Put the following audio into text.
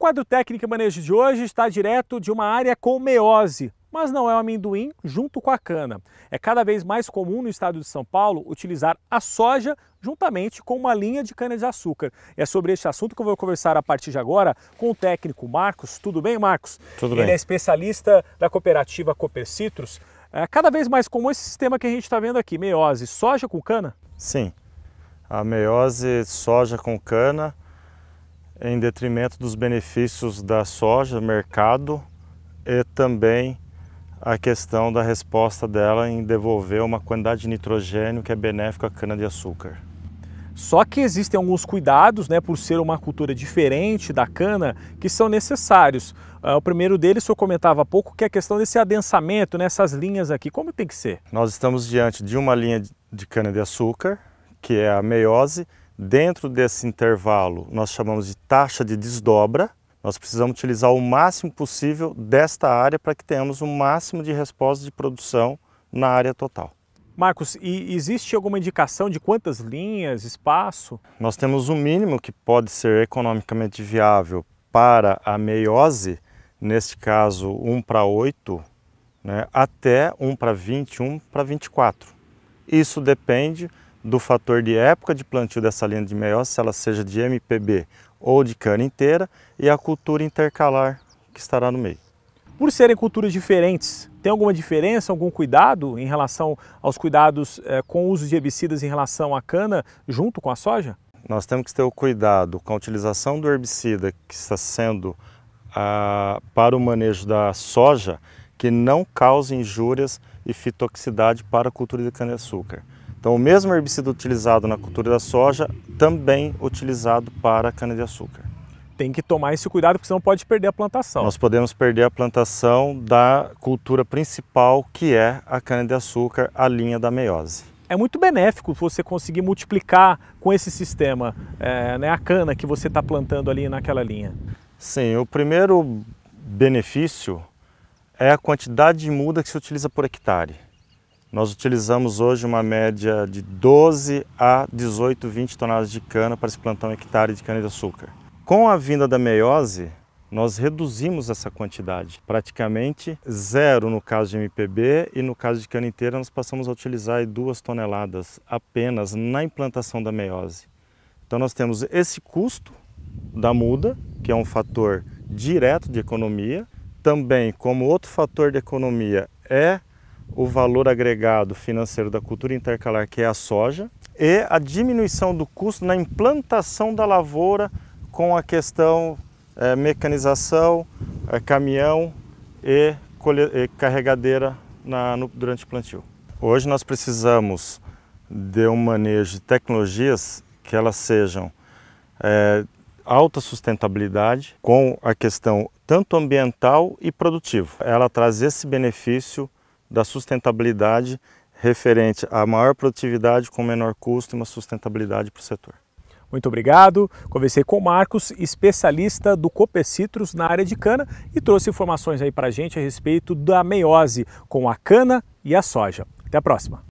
O quadro técnico e manejo de hoje está direto de uma área com meiose, mas não é o amendoim junto com a cana. É cada vez mais comum no estado de São Paulo utilizar a soja juntamente com uma linha de cana-de-açúcar. É sobre este assunto que eu vou conversar a partir de agora com o técnico Marcos. Tudo bem, Marcos? Tudo bem. Ele é especialista da cooperativa Citrus. É cada vez mais comum esse sistema que a gente está vendo aqui, meiose, soja com cana? Sim, a meiose soja com cana em detrimento dos benefícios da soja, mercado e também a questão da resposta dela em devolver uma quantidade de nitrogênio que é benéfica à cana-de-açúcar. Só que existem alguns cuidados, né, por ser uma cultura diferente da cana, que são necessários. Ah, o primeiro deles, o senhor comentava há pouco, que é a questão desse adensamento, nessas né, linhas aqui. Como tem que ser? Nós estamos diante de uma linha de cana-de-açúcar, que é a meiose, Dentro desse intervalo, nós chamamos de taxa de desdobra. Nós precisamos utilizar o máximo possível desta área para que tenhamos o um máximo de resposta de produção na área total. Marcos, e existe alguma indicação de quantas linhas, espaço? Nós temos um mínimo que pode ser economicamente viável para a meiose, neste caso 1 para 8, né, até 1 para 20, 1 para 24. Isso depende do fator de época de plantio dessa linha de meiose, se ela seja de MPB ou de cana inteira, e a cultura intercalar que estará no meio. Por serem culturas diferentes, tem alguma diferença, algum cuidado em relação aos cuidados eh, com o uso de herbicidas em relação à cana junto com a soja? Nós temos que ter o cuidado com a utilização do herbicida que está sendo ah, para o manejo da soja, que não cause injúrias e fitoxicidade para a cultura de cana-de-açúcar. Então, o mesmo herbicida utilizado na cultura da soja também utilizado para a cana-de-açúcar. Tem que tomar esse cuidado, porque senão pode perder a plantação. Nós podemos perder a plantação da cultura principal, que é a cana-de-açúcar, a linha da meiose. É muito benéfico você conseguir multiplicar com esse sistema é, né, a cana que você está plantando ali naquela linha. Sim, o primeiro benefício é a quantidade de muda que se utiliza por hectare. Nós utilizamos hoje uma média de 12 a 18, 20 toneladas de cana para se plantar um hectare de cana-de-açúcar. Com a vinda da meiose, nós reduzimos essa quantidade, praticamente zero no caso de MPB e no caso de cana inteira nós passamos a utilizar duas toneladas apenas na implantação da meiose. Então nós temos esse custo da muda, que é um fator direto de economia, também como outro fator de economia é o valor agregado financeiro da cultura intercalar, que é a soja, e a diminuição do custo na implantação da lavoura com a questão é, mecanização, é, caminhão e, e carregadeira na, no, durante o plantio. Hoje nós precisamos de um manejo de tecnologias que elas sejam é, alta sustentabilidade com a questão tanto ambiental e produtivo. Ela traz esse benefício da sustentabilidade referente à maior produtividade com menor custo e uma sustentabilidade para o setor. Muito obrigado. Conversei com o Marcos, especialista do Copecitrus na área de cana e trouxe informações aí para a gente a respeito da meiose com a cana e a soja. Até a próxima.